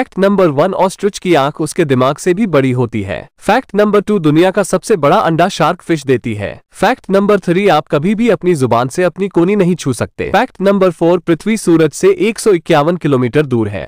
fact number one ostrich की आंख उसके दिमाग से भी बड़ी होती है फैक्ट नंबर टू दुनिया का सबसे बड़ा अंडा शार्क फिश देती है फैक्ट नंबर थ्री आप कभी भी अपनी जुबान से अपनी कोनी नहीं छू सकते फैक्ट नंबर फोर पृथ्वी सूरज से एक किलोमीटर दूर है